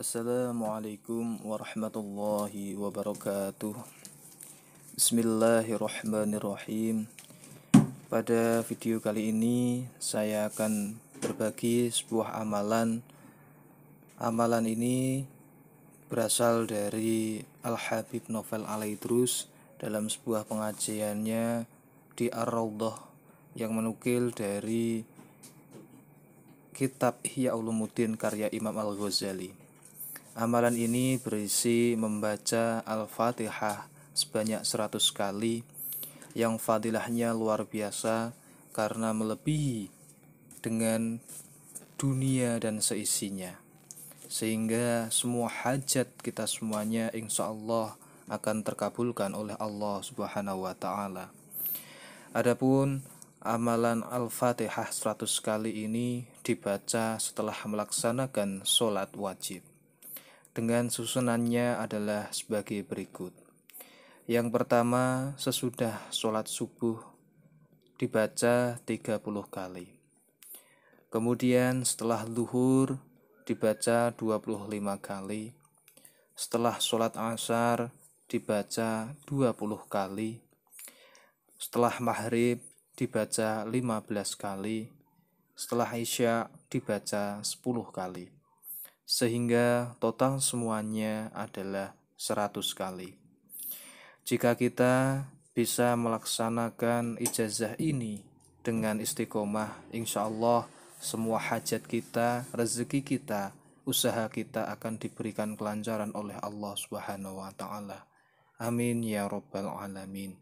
Assalamualaikum warahmatullahi wabarakatuh Bismillahirrahmanirrahim Pada video kali ini saya akan berbagi sebuah amalan Amalan ini berasal dari Al-Habib Novel Alaidrus dalam sebuah pengajiannya di ar yang menukil dari kitab Hiya Ulumuddin karya Imam Al-Ghazali. Amalan ini berisi membaca Al-Fatihah sebanyak 100 kali yang fadilahnya luar biasa karena melebihi dengan dunia dan seisinya. Sehingga semua hajat kita semuanya insya Allah akan terkabulkan oleh Allah Subhanahu wa taala. Adapun amalan Al-Fatihah 100 kali ini dibaca setelah melaksanakan sholat wajib dengan susunannya adalah sebagai berikut. Yang pertama, sesudah sholat subuh dibaca 30 kali. Kemudian setelah luhur dibaca 25 kali. Setelah sholat asar dibaca 20 kali. Setelah maghrib dibaca 15 kali. Setelah isya dibaca 10 kali sehingga total semuanya adalah 100 kali. Jika kita bisa melaksanakan ijazah ini dengan istiqomah, insya Allah semua hajat kita, rezeki kita, usaha kita akan diberikan kelancaran oleh Allah Subhanahu wa taala. Amin ya rabbal alamin.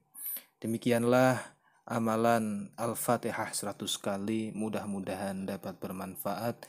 Demikianlah amalan Al-Fatihah 100 kali mudah-mudahan dapat bermanfaat